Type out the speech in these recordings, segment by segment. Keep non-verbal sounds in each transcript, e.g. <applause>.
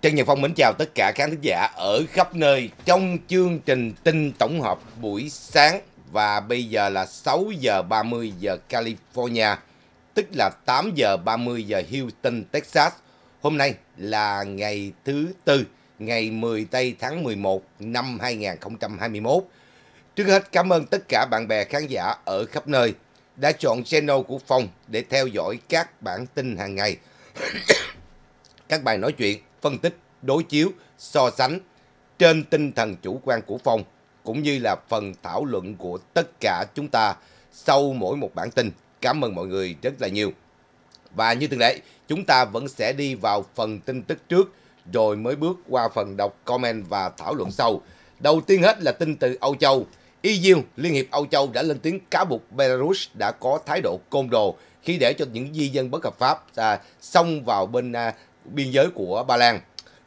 Trân Nhật Phong mến chào tất cả khán thính giả ở khắp nơi trong chương trình tin tổng hợp buổi sáng và bây giờ là 6 giờ 30 giờ California, tức là 8 giờ 30 giờ Houston, Texas. Hôm nay là ngày thứ tư, ngày 10 tây tháng 11 năm 2021. Trước hết cảm ơn tất cả bạn bè khán giả ở khắp nơi đã chọn channel của Phong để theo dõi các bản tin hàng ngày. <coughs> các bài nói chuyện phân tích, đối chiếu, so sánh trên tinh thần chủ quan của Phong cũng như là phần thảo luận của tất cả chúng ta sau mỗi một bản tin. Cảm ơn mọi người rất là nhiều. Và như thường lệ, chúng ta vẫn sẽ đi vào phần tin tức trước rồi mới bước qua phần đọc comment và thảo luận sau. Đầu tiên hết là tin từ Âu Châu. EU, Liên hiệp Âu Châu đã lên tiếng cáo buộc Belarus đã có thái độ côn đồ khi để cho những di dân bất hợp pháp à, xông vào bên à, biên giới của Ba Lan.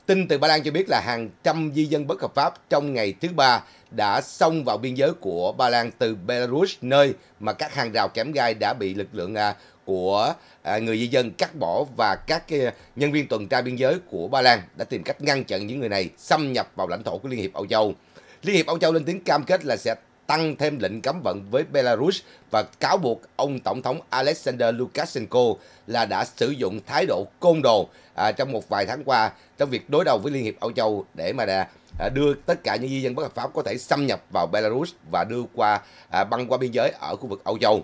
Tin từ Ba Lan cho biết là hàng trăm di dân bất hợp pháp trong ngày thứ ba đã xông vào biên giới của Ba Lan từ Belarus, nơi mà các hàng rào kém gai đã bị lực lượng à, của à, người di dân cắt bỏ và các à, nhân viên tuần tra biên giới của Ba Lan đã tìm cách ngăn chặn những người này xâm nhập vào lãnh thổ của Liên hiệp Âu Châu. Liên hiệp Âu Châu lên tiếng cam kết là sẽ tăng thêm lệnh cấm vận với Belarus và cáo buộc ông Tổng thống Alexander Lukashenko là đã sử dụng thái độ côn đồ à, trong một vài tháng qua trong việc đối đầu với Liên hiệp Âu Châu để mà đà, à, đưa tất cả những di dân bất hợp pháp có thể xâm nhập vào Belarus và đưa qua à, băng qua biên giới ở khu vực Âu Châu.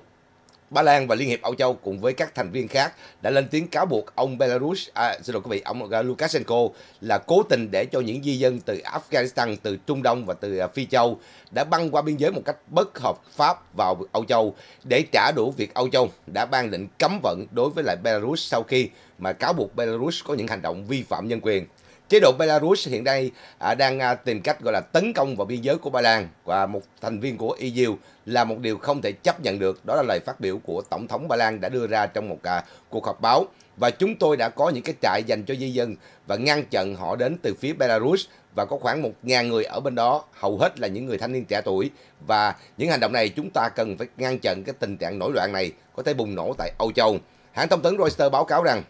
Ba Lan và Liên hiệp Âu Châu cùng với các thành viên khác đã lên tiếng cáo buộc ông Belarus, à, xin lỗi quý vị, ông Lukashenko là cố tình để cho những di dân từ Afghanistan, từ Trung Đông và từ à, Phi Châu đã băng qua biên giới một cách bất hợp pháp vào Âu Châu để trả đũa việc Âu Châu đã ban lệnh cấm vận đối với lại Belarus sau khi mà cáo buộc Belarus có những hành động vi phạm nhân quyền chế độ Belarus hiện nay à, đang à, tìm cách gọi là tấn công vào biên giới của Ba Lan và một thành viên của EU là một điều không thể chấp nhận được. Đó là lời phát biểu của Tổng thống Ba Lan đã đưa ra trong một à, cuộc họp báo và chúng tôi đã có những cái trại dành cho di dân và ngăn chặn họ đến từ phía Belarus và có khoảng 1.000 người ở bên đó, hầu hết là những người thanh niên trẻ tuổi. Và những hành động này chúng ta cần phải ngăn chặn cái tình trạng nổi loạn này có thể bùng nổ tại Âu Châu. Hãng thông tấn Reuters báo cáo rằng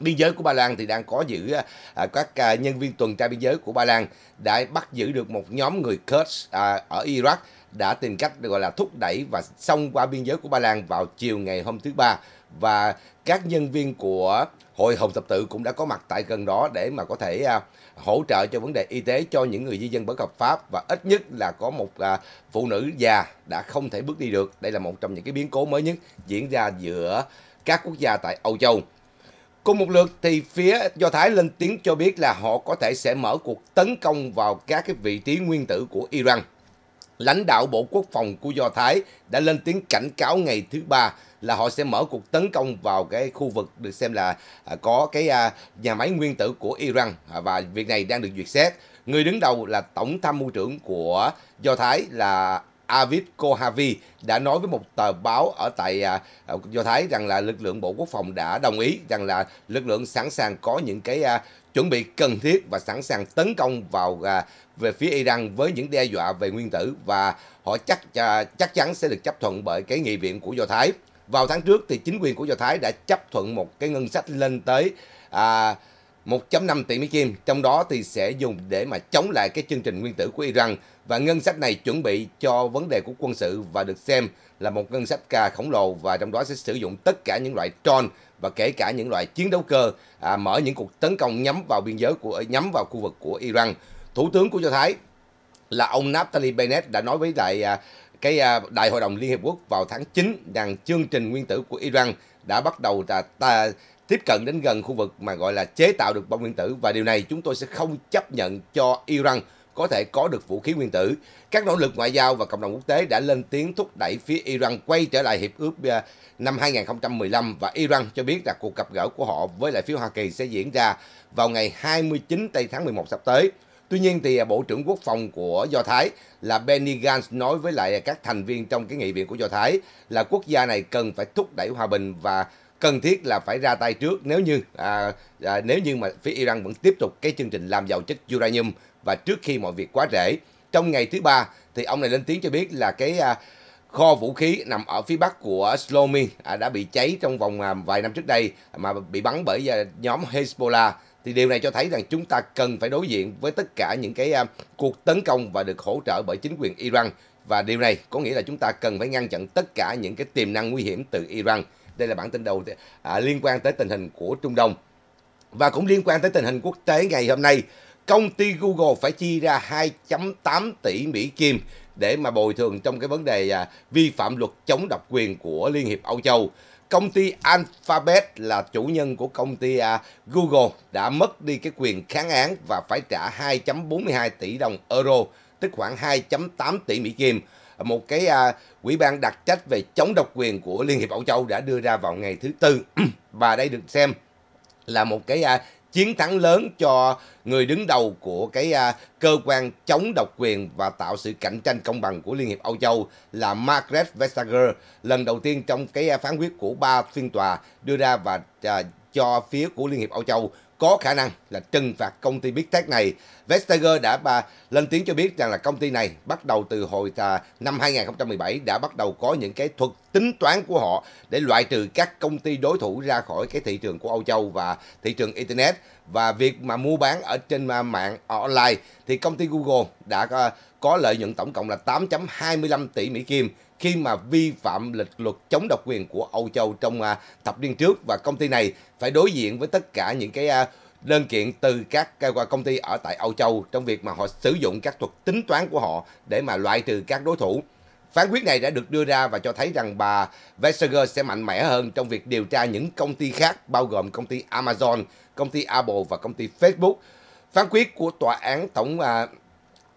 biên giới của Ba Lan thì đang có giữ à, à, các à, nhân viên tuần tra biên giới của Ba Lan đã bắt giữ được một nhóm người Kurds ở Iraq đã tìm cách gọi là thúc đẩy và xông qua biên giới của Ba Lan vào chiều ngày hôm thứ ba và các nhân viên của Hội Hồng Thập Tự cũng đã có mặt tại gần đó để mà có thể hỗ trợ cho vấn đề y tế cho những người di dân bất hợp pháp và ít nhất là có một phụ nữ già đã không thể bước đi được. Đây là một trong những cái biến cố mới nhất diễn ra giữa các quốc gia tại Âu Châu. Cùng một lượt thì phía Do Thái lên tiếng cho biết là họ có thể sẽ mở cuộc tấn công vào các cái vị trí nguyên tử của Iran. Lãnh đạo Bộ Quốc phòng của Do Thái đã lên tiếng cảnh cáo ngày thứ ba là họ sẽ mở cuộc tấn công vào cái khu vực được xem là à, có cái à, nhà máy nguyên tử của Iran à, và việc này đang được duyệt xét. Người đứng đầu là Tổng tham mưu trưởng của Do Thái là Aviv Kohavi đã nói với một tờ báo ở tại à, à, Do Thái rằng là lực lượng Bộ Quốc phòng đã đồng ý rằng là lực lượng sẵn sàng có những cái à, chuẩn bị cần thiết và sẵn sàng tấn công vào à, về phía Iran với những đe dọa về nguyên tử và họ chắc chắc chắn sẽ được chấp thuận bởi cái nghị viện của Do Thái. Vào tháng trước thì chính quyền của Do Thái đã chấp thuận một cái ngân sách lên tới 1.5 tỷ Mỹ Kim, trong đó thì sẽ dùng để mà chống lại cái chương trình nguyên tử của Iran và ngân sách này chuẩn bị cho vấn đề của quân sự và được xem là một ngân sách ca khổng lồ và trong đó sẽ sử dụng tất cả những loại drone và kể cả những loại chiến đấu cơ à, mở những cuộc tấn công nhắm vào biên giới của nhắm vào khu vực của Iran. Thủ tướng của cho Thái là ông Naftali Bennett đã nói với đại à, cái à, đại hội đồng Liên hiệp quốc vào tháng 9 rằng chương trình nguyên tử của Iran đã bắt đầu là ta tiếp cận đến gần khu vực mà gọi là chế tạo được bom nguyên tử và điều này chúng tôi sẽ không chấp nhận cho Iran có thể có được vũ khí nguyên tử. Các nỗ lực ngoại giao và cộng đồng quốc tế đã lên tiếng thúc đẩy phía Iran quay trở lại hiệp ước à, năm 2015 và Iran cho biết là cuộc gặp gỡ của họ với lại phía Hoa Kỳ sẽ diễn ra vào ngày 29 tây tháng 11 sắp tới. Tuy nhiên thì à, Bộ trưởng Quốc phòng của Do Thái là Benny Gantz nói với lại các thành viên trong cái nghị viện của Do Thái là quốc gia này cần phải thúc đẩy hòa bình và cần thiết là phải ra tay trước nếu như à, à, nếu như mà phía Iran vẫn tiếp tục cái chương trình làm giàu chất uranium và trước khi mọi việc quá trễ. Trong ngày thứ ba thì ông này lên tiếng cho biết là cái à, kho vũ khí nằm ở phía bắc của Slomin à, đã bị cháy trong vòng à, vài năm trước đây mà bị bắn bởi à, nhóm Hezbollah thì điều này cho thấy rằng chúng ta cần phải đối diện với tất cả những cái à, cuộc tấn công và được hỗ trợ bởi chính quyền Iran và điều này có nghĩa là chúng ta cần phải ngăn chặn tất cả những cái tiềm năng nguy hiểm từ Iran. Đây là bản tin đầu à, liên quan tới tình hình của Trung Đông. Và cũng liên quan tới tình hình quốc tế ngày hôm nay, công ty Google phải chi ra 2.8 tỷ Mỹ Kim để mà bồi thường trong cái vấn đề à, vi phạm luật chống độc quyền của Liên hiệp Âu Châu. Công ty Alphabet là chủ nhân của công ty à, Google đã mất đi cái quyền kháng án và phải trả 2.42 tỷ đồng euro, tức khoảng 2.8 tỷ Mỹ Kim một cái à, ủy ban đặc trách về chống độc quyền của Liên hiệp Âu Châu đã đưa ra vào ngày thứ tư <clears throat> và đây được xem là một cái à, chiến thắng lớn cho người đứng đầu của cái à, cơ quan chống độc quyền và tạo sự cạnh tranh công bằng của Liên hiệp Âu Châu là Margaret Vestager lần đầu tiên trong cái à, phán quyết của ba phiên tòa đưa ra và à, cho phía của Liên hiệp Âu Châu có khả năng là trừng phạt công ty Big Tech này. Vestager đã ba, lên tiếng cho biết rằng là công ty này bắt đầu từ hồi năm 2017 đã bắt đầu có những cái thuật tính toán của họ để loại trừ các công ty đối thủ ra khỏi cái thị trường của Âu Châu và thị trường Internet. Và việc mà mua bán ở trên mạng online thì công ty Google đã ờ, có lợi nhuận tổng cộng là 8.25 tỷ Mỹ Kim khi mà vi phạm lịch luật chống độc quyền của Âu Châu trong à, thập niên trước và công ty này phải đối diện với tất cả những cái à, đơn kiện từ các công ty ở tại Âu Châu trong việc mà họ sử dụng các thuật tính toán của họ để mà loại trừ các đối thủ. Phán quyết này đã được đưa ra và cho thấy rằng bà Vestager sẽ mạnh mẽ hơn trong việc điều tra những công ty khác bao gồm công ty Amazon, công ty Apple và công ty Facebook. Phán quyết của tòa án tổng à,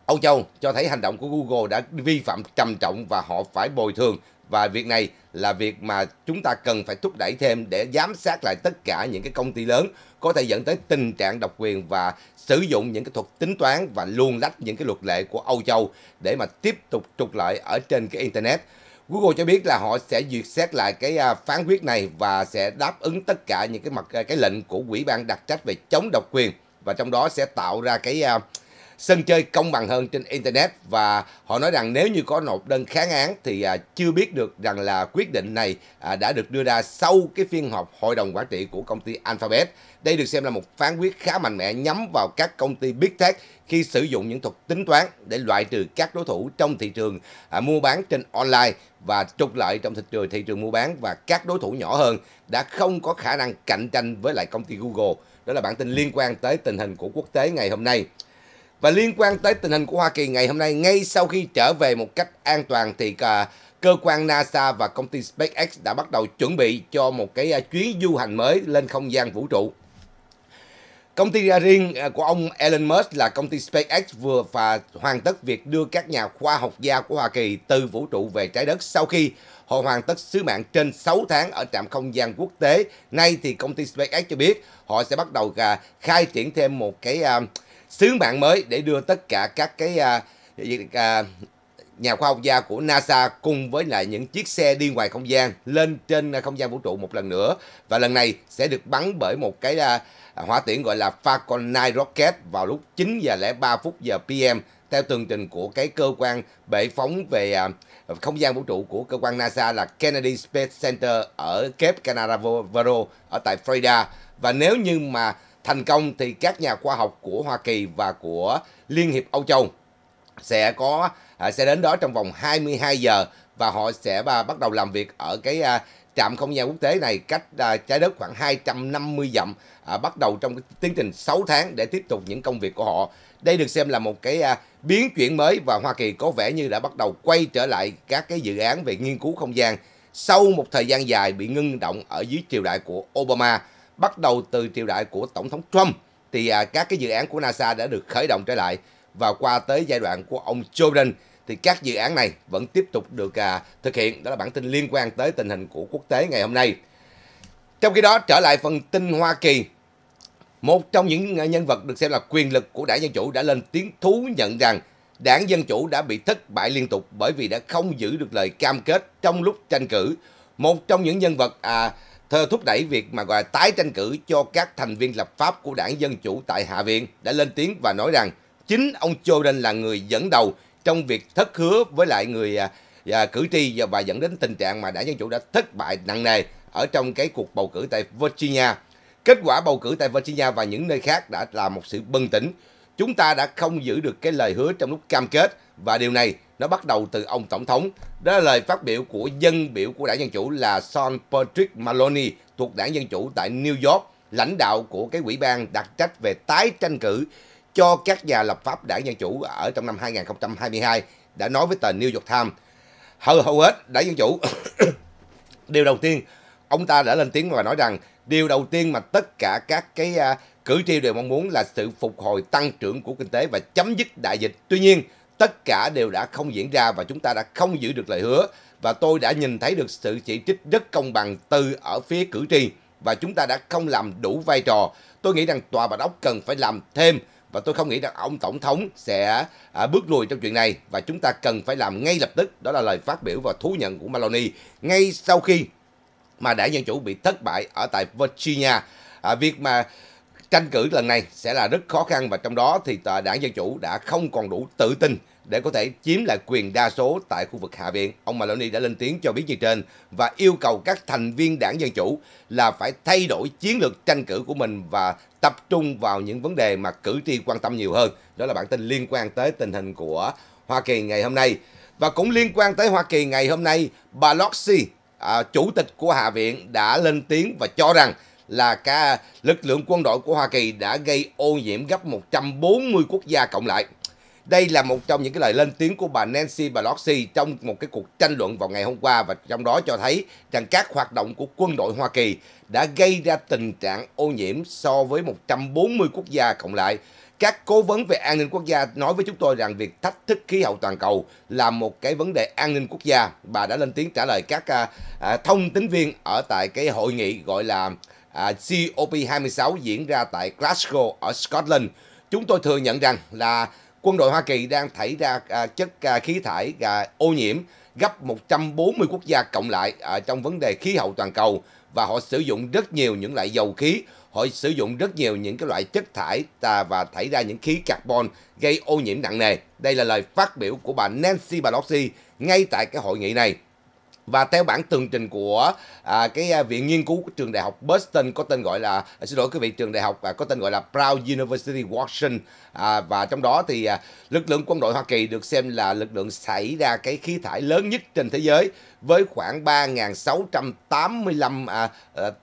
Âu Châu cho thấy hành động của Google đã vi phạm trầm trọng và họ phải bồi thường và việc này là việc mà chúng ta cần phải thúc đẩy thêm để giám sát lại tất cả những cái công ty lớn có thể dẫn tới tình trạng độc quyền và sử dụng những cái thuật tính toán và luôn lách những cái luật lệ của Âu Châu để mà tiếp tục trục lợi ở trên cái Internet. Google cho biết là họ sẽ duyệt xét lại cái à, phán quyết này và sẽ đáp ứng tất cả những cái mặt à, cái lệnh của quỹ ban đặc trách về chống độc quyền và trong đó sẽ tạo ra cái uh, sân chơi công bằng hơn trên internet và họ nói rằng nếu như có nộp đơn kháng án thì à, chưa biết được rằng là quyết định này à, đã được đưa ra sau cái phiên họp hội đồng quản trị của công ty Alphabet. Đây được xem là một phán quyết khá mạnh mẽ nhắm vào các công ty Big Tech khi sử dụng những thuật tính toán để loại trừ các đối thủ trong thị trường à, mua bán trên online và trục lợi trong thị trường thị trường mua bán và các đối thủ nhỏ hơn đã không có khả năng cạnh tranh với lại công ty Google. Đó là bản tin liên quan tới tình hình của quốc tế ngày hôm nay. Và liên quan tới tình hình của Hoa Kỳ ngày hôm nay, ngay sau khi trở về một cách an toàn thì à, cơ quan NASA và công ty SpaceX đã bắt đầu chuẩn bị cho một cái à, chuyến du hành mới lên không gian vũ trụ. Công ty à, riêng của ông Elon Musk là công ty SpaceX vừa và hoàn tất việc đưa các nhà khoa học gia của Hoa Kỳ từ vũ trụ về trái đất sau khi họ hoàn tất sứ mạng trên 6 tháng ở trạm không gian quốc tế. Nay thì công ty SpaceX cho biết họ sẽ bắt đầu khai triển thêm một cái sứ mạng mới để đưa tất cả các cái à, à, nhà khoa học gia của NASA cùng với lại những chiếc xe đi ngoài không gian lên trên không gian vũ trụ một lần nữa và lần này sẽ được bắn bởi một cái à, hỏa tiễn gọi là Falcon 9 rocket vào lúc 9 giờ lẻ 3 phút giờ PM theo tường trình của cái cơ quan bệ phóng về à, không gian vũ trụ của cơ quan NASA là Kennedy Space Center ở Cape Canaveral ở tại Florida và nếu như mà thành công thì các nhà khoa học của Hoa Kỳ và của Liên hiệp Âu Châu sẽ có à, sẽ đến đó trong vòng 22 giờ và họ sẽ à, bắt đầu làm việc ở cái à, trạm không gian quốc tế này cách trái đất khoảng 250 dặm bắt đầu trong cái tiến trình 6 tháng để tiếp tục những công việc của họ. Đây được xem là một cái biến chuyển mới và Hoa Kỳ có vẻ như đã bắt đầu quay trở lại các cái dự án về nghiên cứu không gian sau một thời gian dài bị ngưng động ở dưới triều đại của Obama bắt đầu từ triều đại của Tổng thống Trump thì à, các cái dự án của NASA đã được khởi động trở lại và qua tới giai đoạn của ông Joe Biden thì các dự án này vẫn tiếp tục được à, thực hiện. Đó là bản tin liên quan tới tình hình của quốc tế ngày hôm nay. Trong khi đó trở lại phần tin Hoa Kỳ, một trong những à, nhân vật được xem là quyền lực của đảng Dân Chủ đã lên tiếng thú nhận rằng đảng Dân Chủ đã bị thất bại liên tục bởi vì đã không giữ được lời cam kết trong lúc tranh cử. Một trong những nhân vật à, thơ thúc đẩy việc mà gọi tái tranh cử cho các thành viên lập pháp của đảng Dân Chủ tại Hạ viện đã lên tiếng và nói rằng chính ông Jordan là người dẫn đầu trong việc thất hứa với lại người à, à, cử tri và, và dẫn đến tình trạng mà đảng Dân Chủ đã thất bại nặng nề ở trong cái cuộc bầu cử tại Virginia. Kết quả bầu cử tại Virginia và những nơi khác đã là một sự bừng tỉnh. Chúng ta đã không giữ được cái lời hứa trong lúc cam kết và điều này nó bắt đầu từ ông tổng thống. Đó là lời phát biểu của dân biểu của đảng Dân Chủ là Sean Patrick Maloney thuộc đảng Dân Chủ tại New York, lãnh đạo của cái quỹ ban đặc trách về tái tranh cử cho các nhà lập pháp đảng Dân Chủ ở trong năm 2022 đã nói với tờ New York Times. Hầu, hầu hết đảng Dân Chủ, <coughs> điều đầu tiên, ông ta đã lên tiếng và nói rằng điều đầu tiên mà tất cả các cái à, cử tri đều mong muốn là sự phục hồi tăng trưởng của kinh tế và chấm dứt đại dịch. Tuy nhiên, tất cả đều đã không diễn ra và chúng ta đã không giữ được lời hứa và tôi đã nhìn thấy được sự chỉ trích rất công bằng từ ở phía cử tri và chúng ta đã không làm đủ vai trò. Tôi nghĩ rằng tòa bạch ốc cần phải làm thêm và tôi không nghĩ rằng ông tổng thống sẽ à, bước lùi trong chuyện này và chúng ta cần phải làm ngay lập tức. Đó là lời phát biểu và thú nhận của Maloney ngay sau khi mà đảng dân chủ bị thất bại ở tại Virginia. À, việc mà tranh cử lần này sẽ là rất khó khăn và trong đó thì đảng Dân Chủ đã không còn đủ tự tin để có thể chiếm lại quyền đa số tại khu vực Hạ viện. Ông Maloney đã lên tiếng cho biết như trên và yêu cầu các thành viên đảng Dân Chủ là phải thay đổi chiến lược tranh cử của mình và tập trung vào những vấn đề mà cử tri quan tâm nhiều hơn. Đó là bản tin liên quan tới tình hình của Hoa Kỳ ngày hôm nay. Và cũng liên quan tới Hoa Kỳ ngày hôm nay, bà Loxie, à, chủ tịch của Hạ viện đã lên tiếng và cho rằng là cả lực lượng quân đội của Hoa Kỳ đã gây ô nhiễm gấp 140 quốc gia cộng lại. Đây là một trong những cái lời lên tiếng của bà Nancy Pelosi trong một cái cuộc tranh luận vào ngày hôm qua và trong đó cho thấy rằng các hoạt động của quân đội Hoa Kỳ đã gây ra tình trạng ô nhiễm so với 140 quốc gia cộng lại. Các cố vấn về an ninh quốc gia nói với chúng tôi rằng việc thách thức khí hậu toàn cầu là một cái vấn đề an ninh quốc gia. Bà đã lên tiếng trả lời các à, à, thông tín viên ở tại cái hội nghị gọi là COP26 à, diễn ra tại Glasgow ở Scotland, chúng tôi thừa nhận rằng là quân đội Hoa Kỳ đang thải ra à, chất à, khí thải à, ô nhiễm gấp 140 quốc gia cộng lại à, trong vấn đề khí hậu toàn cầu và họ sử dụng rất nhiều những loại dầu khí, họ sử dụng rất nhiều những cái loại chất thải và thải ra những khí carbon gây ô nhiễm nặng nề. Đây là lời phát biểu của bà Nancy Pelosi ngay tại cái hội nghị này và theo bản tường trình của à, cái à, viện nghiên cứu của trường đại học Boston có tên gọi là à, xin lỗi quý vị trường đại học à, có tên gọi là Brown University Washington à, và trong đó thì à, lực lượng quân đội Hoa Kỳ được xem là lực lượng xảy ra cái khí thải lớn nhất trên thế giới với khoảng 3.685 à,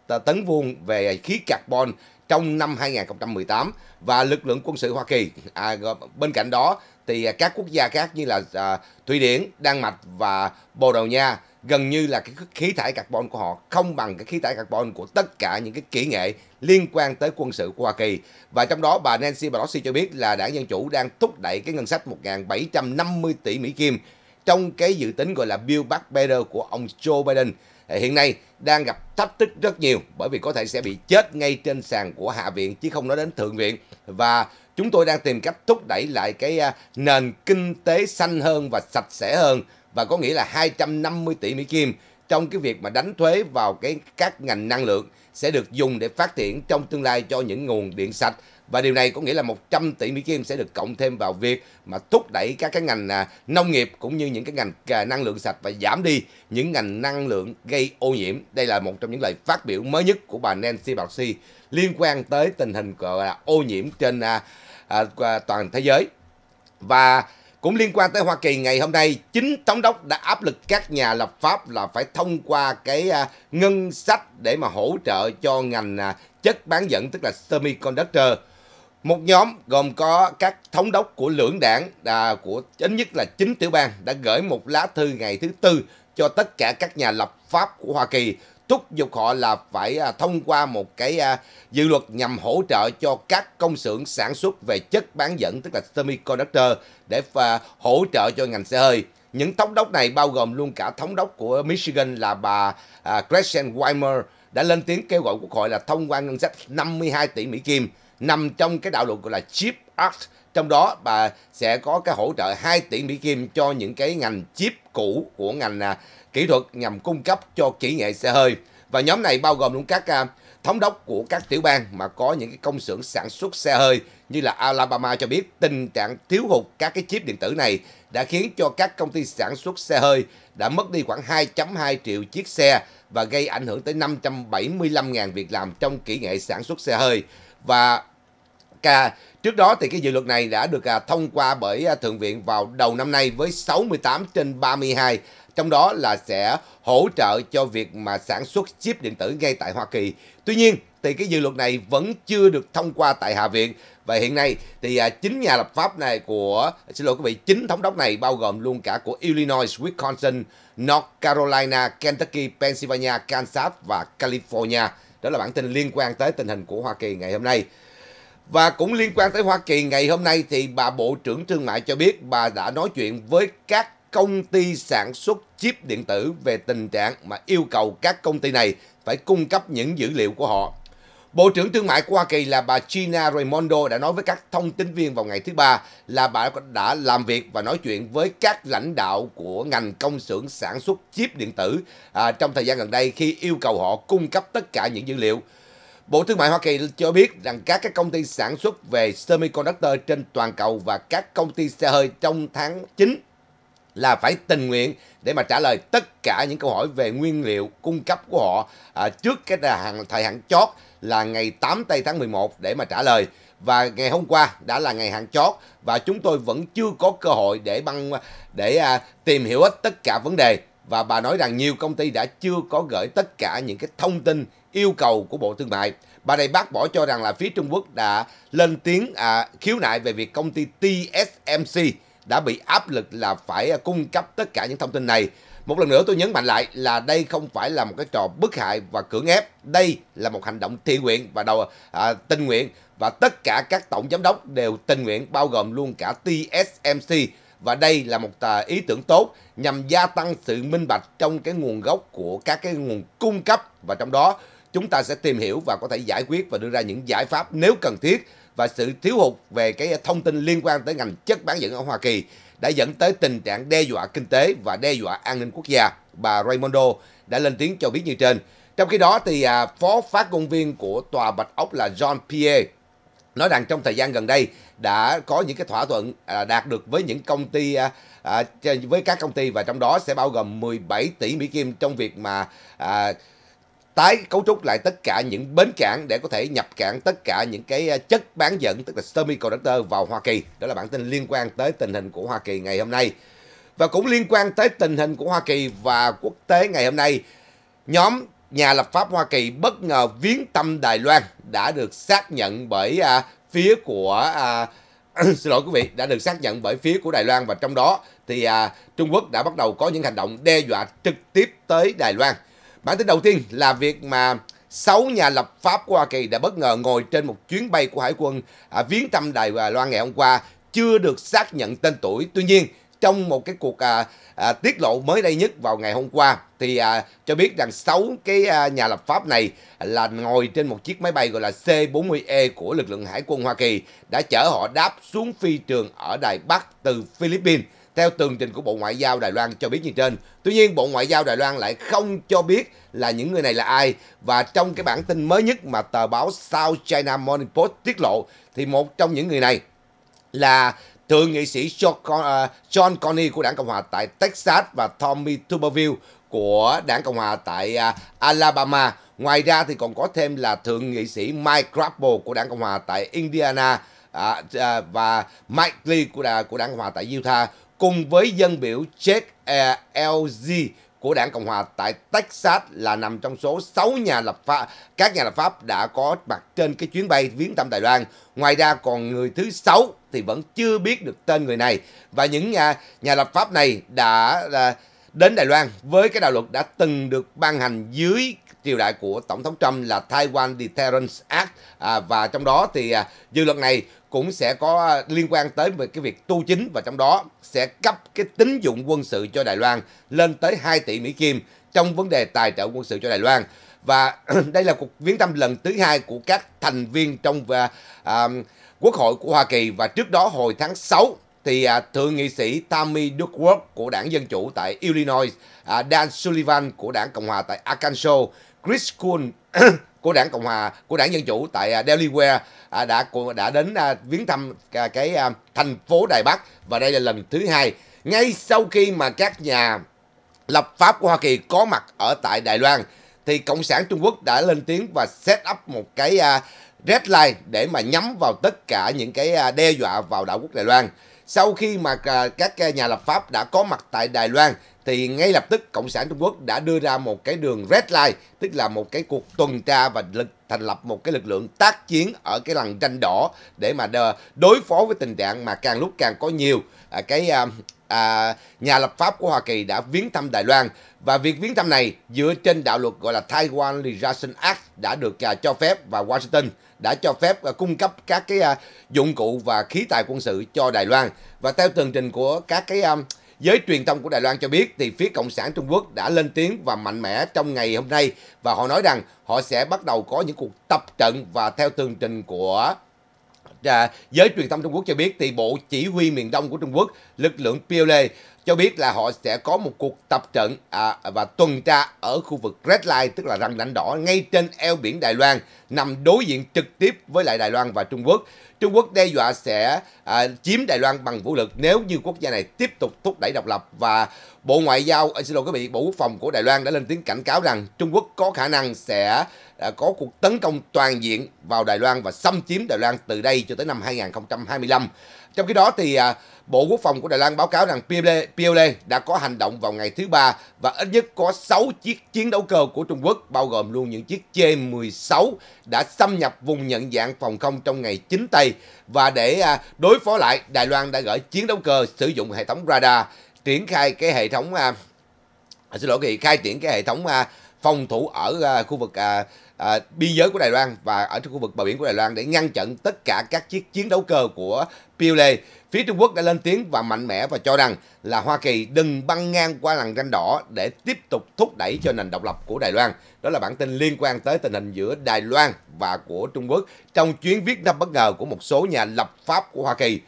à, tấn vuông về khí carbon trong năm 2018 và lực lượng quân sự Hoa Kỳ. À, bên cạnh đó thì à, các quốc gia khác như là à, Thụy Điển, Đan Mạch và Bồ Đào Nha gần như là cái khí thải carbon của họ không bằng cái khí thải carbon của tất cả những cái kỹ nghệ liên quan tới quân sự của Hoa Kỳ. Và trong đó bà Nancy Pelosi cho biết là đảng Dân Chủ đang thúc đẩy cái ngân sách 1.750 tỷ Mỹ Kim trong cái dự tính gọi là Build Back Better của ông Joe Biden hiện nay đang gặp thách thức rất nhiều bởi vì có thể sẽ bị chết ngay trên sàn của Hạ viện chứ không nói đến Thượng viện và chúng tôi đang tìm cách thúc đẩy lại cái à, nền kinh tế xanh hơn và sạch sẽ hơn và có nghĩa là 250 tỷ Mỹ Kim trong cái việc mà đánh thuế vào cái các ngành năng lượng sẽ được dùng để phát triển trong tương lai cho những nguồn điện sạch và điều này có nghĩa là 100 tỷ Mỹ Kim sẽ được cộng thêm vào việc mà thúc đẩy các cái ngành à, nông nghiệp cũng như những cái ngành à, năng lượng sạch và giảm đi những ngành năng lượng gây ô nhiễm. Đây là một trong những lời phát biểu mới nhất của bà Nancy Pelosi liên quan tới tình hình ô nhiễm trên à, toàn thế giới. Và cũng liên quan tới Hoa Kỳ ngày hôm nay, chính thống đốc đã áp lực các nhà lập pháp là phải thông qua cái à, ngân sách để mà hỗ trợ cho ngành à, chất bán dẫn tức là semiconductor. Một nhóm gồm có các thống đốc của lưỡng đảng à, của chính nhất là chính tiểu bang đã gửi một lá thư ngày thứ tư cho tất cả các nhà lập pháp của Hoa Kỳ thúc giục họ là phải à, thông qua một cái à, dự luật nhằm hỗ trợ cho các công xưởng sản xuất về chất bán dẫn tức là semiconductor để à, hỗ trợ cho ngành xe hơi. Những thống đốc này bao gồm luôn cả thống đốc của Michigan là bà Gretchen Weimer đã lên tiếng kêu gọi quốc hội là thông qua ngân sách 52 tỷ Mỹ Kim nằm trong cái đạo luật gọi là Chip Act trong đó bà sẽ có cái hỗ trợ 2 tỷ Mỹ Kim cho những cái ngành chip cũ của ngành à, kỹ thuật nhằm cung cấp cho kỹ nghệ xe hơi. Và nhóm này bao gồm luôn các à, thống đốc của các tiểu bang mà có những cái công xưởng sản xuất xe hơi như là Alabama cho biết tình trạng thiếu hụt các cái chip điện tử này đã khiến cho các công ty sản xuất xe hơi đã mất đi khoảng 2.2 triệu chiếc xe và gây ảnh hưởng tới 575.000 việc làm trong kỹ nghệ sản xuất xe hơi. Và ca. Trước đó thì cái dự luật này đã được à, thông qua bởi à, Thượng viện vào đầu năm nay với 68 trên 32, trong đó là sẽ hỗ trợ cho việc mà sản xuất chip điện tử ngay tại Hoa Kỳ. Tuy nhiên thì cái dự luật này vẫn chưa được thông qua tại Hạ viện và hiện nay thì à, chính nhà lập pháp này của xin lỗi quý vị chính thống đốc này bao gồm luôn cả của Illinois, Wisconsin, North Carolina, Kentucky, Pennsylvania, Kansas và California. Đó là bản tin liên quan tới tình hình của Hoa Kỳ ngày hôm nay. Và cũng liên quan tới Hoa Kỳ ngày hôm nay thì bà Bộ trưởng Thương mại cho biết bà đã nói chuyện với các công ty sản xuất chip điện tử về tình trạng mà yêu cầu các công ty này phải cung cấp những dữ liệu của họ. Bộ trưởng Thương mại của Hoa Kỳ là bà Gina Raimondo đã nói với các thông tin viên vào ngày thứ Ba là bà đã làm việc và nói chuyện với các lãnh đạo của ngành công xưởng sản xuất chip điện tử à, trong thời gian gần đây khi yêu cầu họ cung cấp tất cả những dữ liệu Bộ Thương mại Hoa Kỳ cho biết rằng các các công ty sản xuất về semiconductor trên toàn cầu và các công ty xe hơi trong tháng 9 là phải tình nguyện để mà trả lời tất cả những câu hỏi về nguyên liệu cung cấp của họ à, trước cái hạn thời hạn chót là ngày 8 tây tháng 11 để mà trả lời và ngày hôm qua đã là ngày hạn chót và chúng tôi vẫn chưa có cơ hội để băng để à, tìm hiểu hết tất cả vấn đề và bà nói rằng nhiều công ty đã chưa có gửi tất cả những cái thông tin yêu cầu của Bộ Thương mại. Bà này bác bỏ cho rằng là phía Trung Quốc đã lên tiếng à, khiếu nại về việc công ty TSMC đã bị áp lực là phải à, cung cấp tất cả những thông tin này. Một lần nữa tôi nhấn mạnh lại là đây không phải là một cái trò bức hại và cưỡng ép. Đây là một hành động thiện nguyện và đầu à, tình nguyện và tất cả các tổng giám đốc đều tình nguyện bao gồm luôn cả TSMC và đây là một à, ý tưởng tốt nhằm gia tăng sự minh bạch trong cái nguồn gốc của các cái nguồn cung cấp và trong đó chúng ta sẽ tìm hiểu và có thể giải quyết và đưa ra những giải pháp nếu cần thiết và sự thiếu hụt về cái thông tin liên quan tới ngành chất bán dẫn ở Hoa Kỳ đã dẫn tới tình trạng đe dọa kinh tế và đe dọa an ninh quốc gia. Bà Raimondo đã lên tiếng cho biết như trên. Trong khi đó thì à, phó phát ngôn viên của tòa Bạch Ốc là John Pierre nói rằng trong thời gian gần đây đã có những cái thỏa thuận à, đạt được với những công ty à, với các công ty và trong đó sẽ bao gồm 17 tỷ Mỹ Kim trong việc mà tái cấu trúc lại tất cả những bến cảng để có thể nhập cảng tất cả những cái à, chất bán dẫn tức là semiconductor vào Hoa Kỳ. Đó là bản tin liên quan tới tình hình của Hoa Kỳ ngày hôm nay. Và cũng liên quan tới tình hình của Hoa Kỳ và quốc tế ngày hôm nay, nhóm nhà lập pháp Hoa Kỳ bất ngờ viếng thăm Đài Loan đã được xác nhận bởi à, phía của à, <coughs> xin lỗi quý vị đã được xác nhận bởi phía của Đài Loan và trong đó thì à, Trung Quốc đã bắt đầu có những hành động đe dọa trực tiếp tới Đài Loan. Bản tin đầu tiên là việc mà 6 nhà lập pháp của Hoa Kỳ đã bất ngờ ngồi trên một chuyến bay của hải quân à, viếng thăm Đài Loan ngày hôm qua, chưa được xác nhận tên tuổi. Tuy nhiên, trong một cái cuộc à, à, tiết lộ mới đây nhất vào ngày hôm qua thì à, cho biết rằng 6 cái à, nhà lập pháp này là ngồi trên một chiếc máy bay gọi là C-40E của lực lượng hải quân Hoa Kỳ đã chở họ đáp xuống phi trường ở Đài Bắc từ Philippines theo tường trình của Bộ Ngoại giao Đài Loan cho biết như trên. Tuy nhiên, Bộ Ngoại giao Đài Loan lại không cho biết là những người này là ai. Và trong cái bản tin mới nhất mà tờ báo South China Morning Post tiết lộ, thì một trong những người này là thượng nghị sĩ John Carney à, của đảng Cộng hòa tại Texas và Tommy Tuberville của đảng Cộng hòa tại à, Alabama. Ngoài ra thì còn có thêm là thượng nghị sĩ Mike Crapo của đảng Cộng hòa tại Indiana à, à, và Mike Lee của, đà, của đảng Cộng hòa tại Utah cùng với dân biểu Jake LG của đảng Cộng hòa tại Texas là nằm trong số 6 nhà lập pháp các nhà lập pháp đã có mặt trên cái chuyến bay viếng thăm Đài Loan. Ngoài ra còn người thứ sáu thì vẫn chưa biết được tên người này và những nhà nhà lập pháp này đã à, đến Đài Loan với cái đạo luật đã từng được ban hành dưới triều đại của Tổng thống Trump là Taiwan Deterrence Act à, và trong đó thì à, dự luật này cũng sẽ có à, liên quan tới về cái việc tu chính và trong đó sẽ cấp cái tín dụng quân sự cho Đài Loan lên tới 2 tỷ Mỹ Kim trong vấn đề tài trợ quân sự cho Đài Loan và <clears throat> đây là cuộc viếng thăm lần thứ hai của các thành viên trong và à, Quốc hội của Hoa Kỳ và trước đó hồi tháng 6 thì à, thượng nghị sĩ Tammy Duckworth của đảng Dân Chủ tại Illinois, à, Dan Sullivan của đảng Cộng hòa tại Arkansas Chris Kuhn <coughs> của đảng Cộng hòa của đảng Dân chủ tại à, Delaware à, đã đã đến à, viếng thăm cái thành phố Đài Bắc và đây là lần thứ hai ngay sau khi mà các nhà lập pháp của Hoa Kỳ có mặt ở tại Đài Loan thì Cộng sản Trung Quốc đã lên tiếng và set up một cái red line để mà nhắm vào tất cả những cái đe dọa vào đảo quốc Đài Loan. Sau khi mà các nhà lập pháp đã có mặt tại Đài Loan thì ngay lập tức Cộng sản Trung Quốc đã đưa ra một cái đường red line, tức là một cái cuộc tuần tra và lực thành lập một cái lực lượng tác chiến ở cái lằn tranh đỏ để mà đối phó với tình trạng mà càng lúc càng có nhiều à, cái à, à, nhà lập pháp của Hoa Kỳ đã viếng thăm Đài Loan và việc viếng thăm này dựa trên đạo luật gọi là Taiwan Liaison Act đã được à, cho phép và Washington đã cho phép cung cấp các cái dụng cụ và khí tài quân sự cho Đài Loan và theo tường trình của các cái Giới truyền thông của Đài Loan cho biết thì phía Cộng sản Trung Quốc đã lên tiếng và mạnh mẽ trong ngày hôm nay và họ nói rằng họ sẽ bắt đầu có những cuộc tập trận và theo tường trình của à, giới truyền thông Trung Quốc cho biết thì Bộ Chỉ huy miền Đông của Trung Quốc, lực lượng PLA e, cho biết là họ sẽ có một cuộc tập trận à, và tuần tra ở khu vực Red Line tức là răng lãnh đỏ ngay trên eo biển Đài Loan nằm đối diện trực tiếp với lại Đài Loan và Trung Quốc. Trung Quốc đe dọa sẽ à, chiếm Đài Loan bằng vũ lực nếu như quốc gia này tiếp tục thúc đẩy độc lập và Bộ Ngoại giao, à, xin lỗi quý vị, Bộ Quốc phòng của Đài Loan đã lên tiếng cảnh cáo rằng Trung Quốc có khả năng sẽ đã có cuộc tấn công toàn diện vào Đài Loan và xâm chiếm Đài Loan từ đây cho tới năm 2025. Trong khi đó thì à, Bộ Quốc phòng của Đài Loan báo cáo rằng PLA e, e đã có hành động vào ngày thứ ba và ít nhất có 6 chiếc chiến đấu cơ của Trung Quốc bao gồm luôn những chiếc J-16 đã xâm nhập vùng nhận dạng phòng không trong ngày 9 Tây và để à, đối phó lại Đài Loan đã gửi chiến đấu cơ sử dụng hệ thống radar triển khai cái hệ thống à, xin lỗi kỳ khai triển cái hệ thống à, phòng thủ ở à, khu vực à, à, biên giới của Đài Loan và ở trong khu vực bờ biển của Đài Loan để ngăn chặn tất cả các chiếc chiến đấu cơ của PLA. Phía Trung Quốc đã lên tiếng và mạnh mẽ và cho rằng là Hoa Kỳ đừng băng ngang qua làn ranh đỏ để tiếp tục thúc đẩy cho nền độc lập của Đài Loan. Đó là bản tin liên quan tới tình hình giữa Đài Loan và của Trung Quốc trong chuyến viết năm bất ngờ của một số nhà lập pháp của Hoa Kỳ.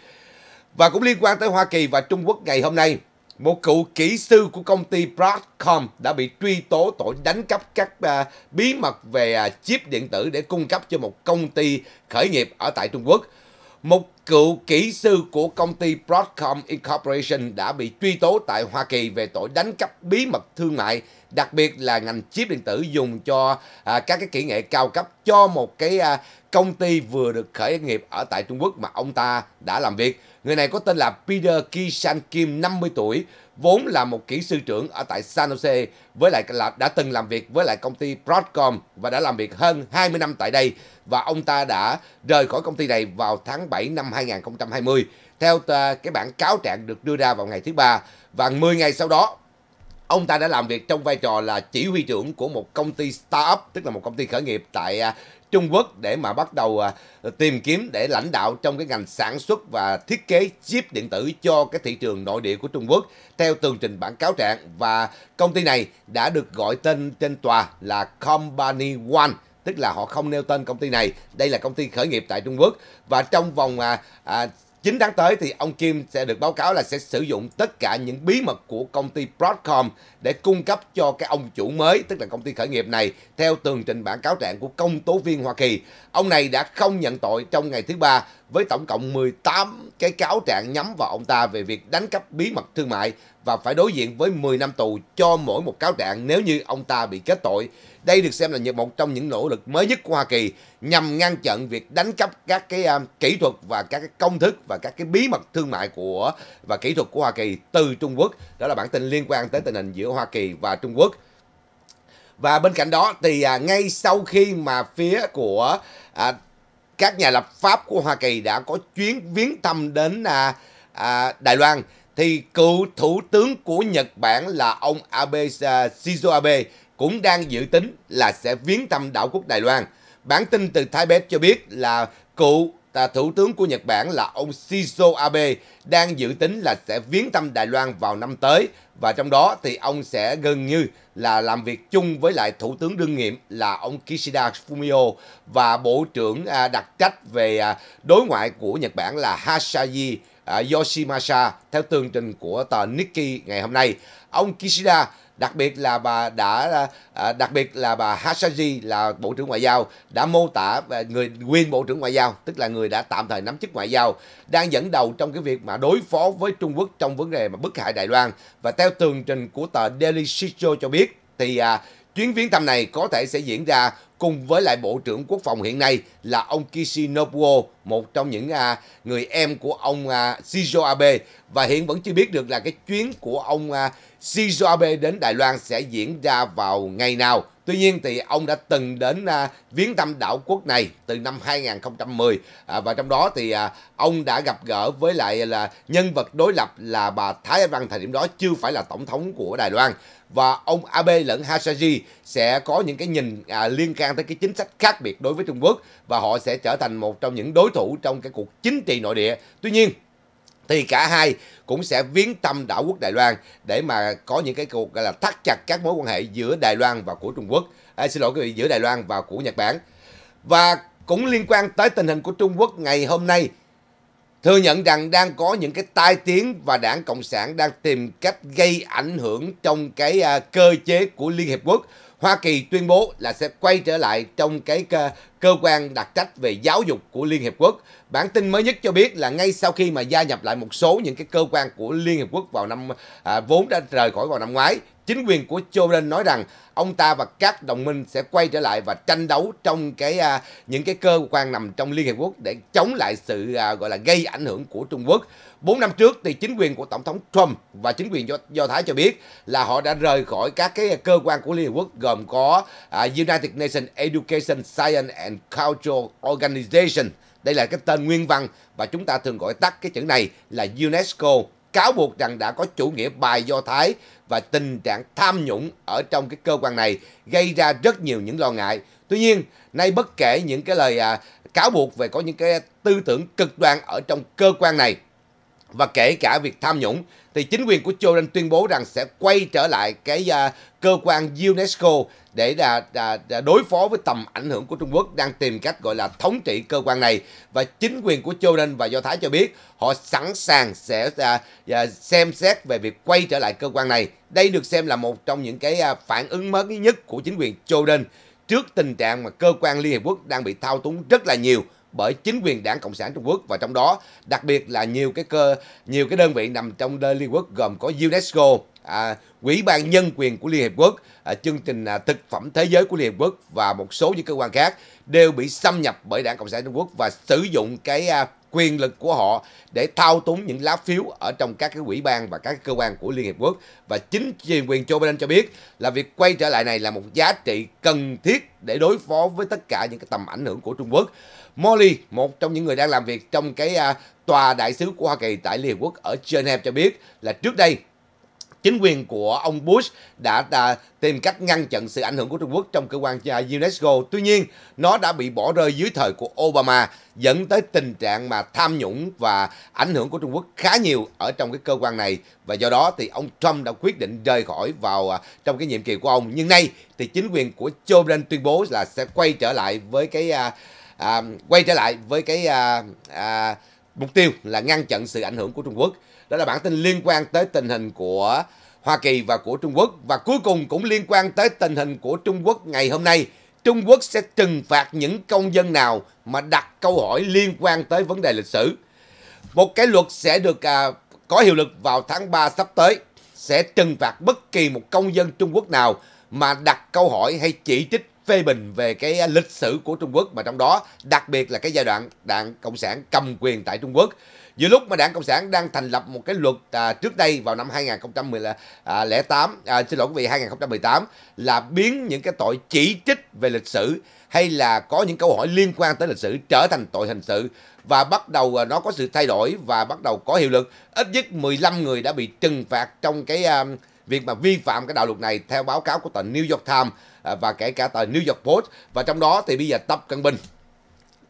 Và cũng liên quan tới Hoa Kỳ và Trung Quốc ngày hôm nay, một cựu kỹ sư của công ty Broadcom đã bị truy tố tội đánh cắp các uh, bí mật về uh, chip điện tử để cung cấp cho một công ty khởi nghiệp ở tại Trung Quốc. Một cựu kỹ sư của công ty Broadcom Incorporation đã bị truy tố tại Hoa Kỳ về tội đánh cắp bí mật thương mại, đặc biệt là ngành chip điện tử dùng cho à, các cái kỹ nghệ cao cấp cho một cái à, công ty vừa được khởi nghiệp ở tại Trung Quốc mà ông ta đã làm việc. Người này có tên là Peter Kishan Kim, 50 tuổi, vốn là một kỹ sư trưởng ở tại San Jose, với lại là đã từng làm việc với lại công ty Broadcom và đã làm việc hơn 20 năm tại đây và ông ta đã rời khỏi công ty này vào tháng 7 năm 2020 theo cái bản cáo trạng được đưa ra vào ngày thứ ba và 10 ngày sau đó ông ta đã làm việc trong vai trò là chỉ huy trưởng của một công ty startup tức là một công ty khởi nghiệp tại à, Trung Quốc để mà bắt đầu à, tìm kiếm để lãnh đạo trong cái ngành sản xuất và thiết kế chip điện tử cho cái thị trường nội địa của Trung Quốc theo tường trình bản cáo trạng và công ty này đã được gọi tên trên tòa là Company One tức là họ không nêu tên công ty này đây là công ty khởi nghiệp tại Trung Quốc và trong vòng à, à, 9 tháng tới thì ông Kim sẽ được báo cáo là sẽ sử dụng tất cả những bí mật của công ty Broadcom để cung cấp cho cái ông chủ mới, tức là công ty khởi nghiệp này, theo tường trình bản cáo trạng của công tố viên Hoa Kỳ. Ông này đã không nhận tội trong ngày thứ ba với tổng cộng 18 cái cáo trạng nhắm vào ông ta về việc đánh cắp bí mật thương mại và phải đối diện với 10 năm tù cho mỗi một cáo trạng nếu như ông ta bị kết tội. Đây được xem là một trong những nỗ lực mới nhất của Hoa Kỳ nhằm ngăn chặn việc đánh cắp các cái um, kỹ thuật và các cái công thức và các cái bí mật thương mại của và kỹ thuật của Hoa Kỳ từ Trung Quốc. Đó là bản tin liên quan tới tình hình giữa Hoa Kỳ và Trung Quốc. Và bên cạnh đó thì à, ngay sau khi mà phía của à, các nhà lập pháp của Hoa Kỳ đã có chuyến viếng thăm đến à, à, Đài Loan thì cựu thủ tướng của Nhật Bản là ông Abe à, Shinzo Abe cũng đang dự tính là sẽ viếng thăm đảo quốc Đài Loan. Bản tin từ Thái Bếp cho biết là cựu ta thủ tướng của Nhật Bản là ông Shinzo Abe đang dự tính là sẽ viếng thăm Đài Loan vào năm tới và trong đó thì ông sẽ gần như là làm việc chung với lại thủ tướng đương nhiệm là ông Kishida Fumio và bộ trưởng à, đặc trách về à, đối ngoại của Nhật Bản là Hasaji à, Yoshimasa theo tường trình của tờ Nikkei ngày hôm nay. Ông Kishida đặc biệt là bà đã à, đặc biệt là bà Hasaji là Bộ trưởng Ngoại giao đã mô tả về à, người nguyên Bộ trưởng Ngoại giao tức là người đã tạm thời nắm chức Ngoại giao đang dẫn đầu trong cái việc mà đối phó với Trung Quốc trong vấn đề mà bức hại Đài Loan và theo tường trình của tờ Daily Shijo cho biết thì à, chuyến viếng thăm này có thể sẽ diễn ra cùng với lại Bộ trưởng Quốc phòng hiện nay là ông Kishinobuo một trong những à, người em của ông à, Shinzo Abe và hiện vẫn chưa biết được là cái chuyến của ông à, Shinzo Abe đến Đài Loan sẽ diễn ra vào ngày nào. Tuy nhiên thì ông đã từng đến à, viếng thăm đảo quốc này từ năm 2010 à, và trong đó thì à, ông đã gặp gỡ với lại là nhân vật đối lập là bà Thái Anh Văn thời điểm đó chưa phải là tổng thống của Đài Loan và ông Abe lẫn Hasaji sẽ có những cái nhìn à, liên can tới cái chính sách khác biệt đối với Trung Quốc và họ sẽ trở thành một trong những đối thủ trong cái cuộc chính trị nội địa. Tuy nhiên, thì cả hai cũng sẽ viếng thăm đảo quốc Đài Loan để mà có những cái cuộc gọi là thắt chặt các mối quan hệ giữa Đài Loan và của Trung Quốc. À, xin lỗi quý vị, giữa Đài Loan và của Nhật Bản. Và cũng liên quan tới tình hình của Trung Quốc ngày hôm nay, thừa nhận rằng đang có những cái tai tiếng và đảng Cộng sản đang tìm cách gây ảnh hưởng trong cái à, cơ chế của Liên Hiệp Quốc Hoa Kỳ tuyên bố là sẽ quay trở lại trong cái cơ, quan đặc trách về giáo dục của Liên Hiệp Quốc. Bản tin mới nhất cho biết là ngay sau khi mà gia nhập lại một số những cái cơ quan của Liên Hiệp Quốc vào năm à, vốn đã rời khỏi vào năm ngoái Chính quyền của Joe Biden nói rằng ông ta và các đồng minh sẽ quay trở lại và tranh đấu trong cái à, những cái cơ quan nằm trong Liên Hiệp Quốc để chống lại sự à, gọi là gây ảnh hưởng của Trung Quốc. bốn năm trước thì chính quyền của Tổng thống Trump và chính quyền Do, Do Thái cho biết là họ đã rời khỏi các cái cơ quan của Liên Hiệp Quốc gồm có à, United Nations Education, Science and Cultural Organization. Đây là cái tên nguyên văn và chúng ta thường gọi tắt cái chữ này là UNESCO cáo buộc rằng đã có chủ nghĩa bài do Thái và tình trạng tham nhũng ở trong cái cơ quan này gây ra rất nhiều những lo ngại. Tuy nhiên, nay bất kể những cái lời à, cáo buộc về có những cái tư tưởng cực đoan ở trong cơ quan này và kể cả việc tham nhũng thì chính quyền của Jordan tuyên bố rằng sẽ quay trở lại cái uh, cơ quan UNESCO để đà, đà, đà đối phó với tầm ảnh hưởng của Trung Quốc đang tìm cách gọi là thống trị cơ quan này và chính quyền của Jordan và Do Thái cho biết họ sẵn sàng sẽ uh, uh, xem xét về việc quay trở lại cơ quan này. Đây được xem là một trong những cái uh, phản ứng mới nhất của chính quyền Jordan trước tình trạng mà cơ quan Liên Hiệp Quốc đang bị thao túng rất là nhiều bởi chính quyền đảng cộng sản trung quốc và trong đó đặc biệt là nhiều cái cơ nhiều cái đơn vị nằm trong liên quốc gồm có unesco à, quỹ ban nhân quyền của liên hiệp quốc à, chương trình à, thực phẩm thế giới của liên hiệp quốc và một số những cơ quan khác đều bị xâm nhập bởi đảng cộng sản trung quốc và sử dụng cái à, quyền lực của họ để thao túng những lá phiếu ở trong các cái quỹ ban và các cái cơ quan của Liên Hiệp Quốc. Và chính quyền quyền Joe Biden cho biết là việc quay trở lại này là một giá trị cần thiết để đối phó với tất cả những cái tầm ảnh hưởng của Trung Quốc. Molly, một trong những người đang làm việc trong cái à, tòa đại sứ của Hoa Kỳ tại Liên Hiệp Quốc ở Geneva cho biết là trước đây chính quyền của ông Bush đã, đã tìm cách ngăn chặn sự ảnh hưởng của Trung Quốc trong cơ quan UNESCO. Tuy nhiên, nó đã bị bỏ rơi dưới thời của Obama, dẫn tới tình trạng mà tham nhũng và ảnh hưởng của Trung Quốc khá nhiều ở trong cái cơ quan này. Và do đó thì ông Trump đã quyết định rời khỏi vào à, trong cái nhiệm kỳ của ông. Nhưng nay thì chính quyền của Joe Biden tuyên bố là sẽ quay trở lại với cái... À, à, quay trở lại với cái à, à, mục tiêu là ngăn chặn sự ảnh hưởng của Trung Quốc. Đó là bản tin liên quan tới tình hình của Hoa Kỳ và của Trung Quốc và cuối cùng cũng liên quan tới tình hình của Trung Quốc ngày hôm nay. Trung Quốc sẽ trừng phạt những công dân nào mà đặt câu hỏi liên quan tới vấn đề lịch sử. Một cái luật sẽ được à, có hiệu lực vào tháng 3 sắp tới sẽ trừng phạt bất kỳ một công dân Trung Quốc nào mà đặt câu hỏi hay chỉ trích phê bình về cái lịch sử của Trung Quốc mà trong đó đặc biệt là cái giai đoạn Đảng Cộng sản cầm quyền tại Trung Quốc. Giữa lúc mà Đảng Cộng sản đang thành lập một cái luật à, trước đây vào năm 2008 à, à, xin lỗi quý vị 2018 là biến những cái tội chỉ trích về lịch sử hay là có những câu hỏi liên quan tới lịch sử trở thành tội hình sự và bắt đầu à, nó có sự thay đổi và bắt đầu có hiệu lực. Ít nhất 15 người đã bị trừng phạt trong cái à, việc mà vi phạm cái đạo luật này theo báo cáo của tờ New York Times À, và kể cả tờ New York Post và trong đó thì bây giờ Tập Cận Bình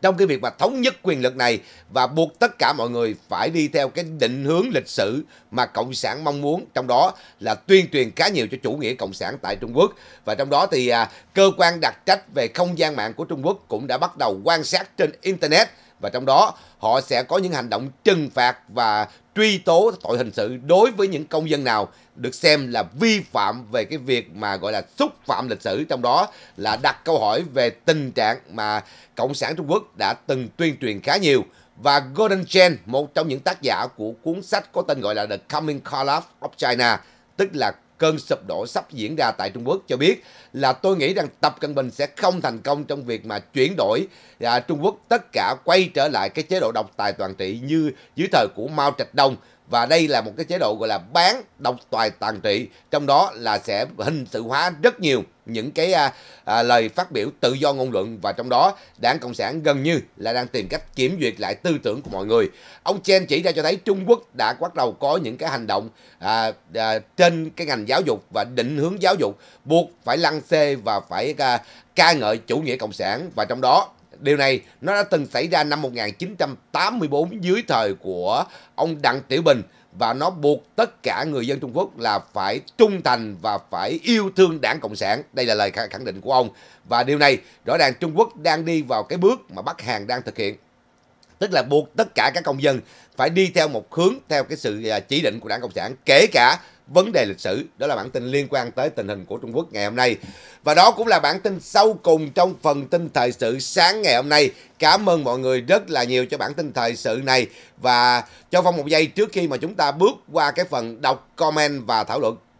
trong cái việc mà thống nhất quyền lực này và buộc tất cả mọi người phải đi theo cái định hướng lịch sử mà cộng sản mong muốn trong đó là tuyên truyền khá nhiều cho chủ nghĩa cộng sản tại Trung Quốc và trong đó thì à, cơ quan đặc trách về không gian mạng của Trung Quốc cũng đã bắt đầu quan sát trên internet và trong đó họ sẽ có những hành động trừng phạt và truy tố tội hình sự đối với những công dân nào được xem là vi phạm về cái việc mà gọi là xúc phạm lịch sử trong đó là đặt câu hỏi về tình trạng mà cộng sản Trung Quốc đã từng tuyên truyền khá nhiều và Gordon Chen, một trong những tác giả của cuốn sách có tên gọi là The Coming Collapse of China, tức là cơn sụp đổ sắp diễn ra tại Trung Quốc cho biết là tôi nghĩ rằng Tập Cận Bình sẽ không thành công trong việc mà chuyển đổi à, Trung Quốc tất cả quay trở lại cái chế độ độc tài toàn trị như dưới thời của Mao Trạch Đông và đây là một cái chế độ gọi là bán độc tài tàn trị trong đó là sẽ hình sự hóa rất nhiều những cái à, à, lời phát biểu tự do ngôn luận và trong đó đảng cộng sản gần như là đang tìm cách kiểm duyệt lại tư tưởng của mọi người ông chen chỉ ra cho thấy trung quốc đã bắt đầu có những cái hành động à, à, trên cái ngành giáo dục và định hướng giáo dục buộc phải lăng xê và phải à, ca ngợi chủ nghĩa cộng sản và trong đó Điều này nó đã từng xảy ra năm 1984 dưới thời của ông Đặng Tiểu Bình và nó buộc tất cả người dân Trung Quốc là phải trung thành và phải yêu thương đảng Cộng sản. Đây là lời khẳng định của ông. Và điều này rõ ràng Trung Quốc đang đi vào cái bước mà Bắc Hàn đang thực hiện. Tức là buộc tất cả các công dân phải đi theo một hướng theo cái sự à, chỉ định của đảng Cộng sản kể cả vấn đề lịch sử. Đó là bản tin liên quan tới tình hình của Trung Quốc ngày hôm nay. Và đó cũng là bản tin sau cùng trong phần tin thời sự sáng ngày hôm nay. Cảm ơn mọi người rất là nhiều cho bản tin thời sự này và cho Phong một giây trước khi mà chúng ta bước qua cái phần đọc comment và thảo luận.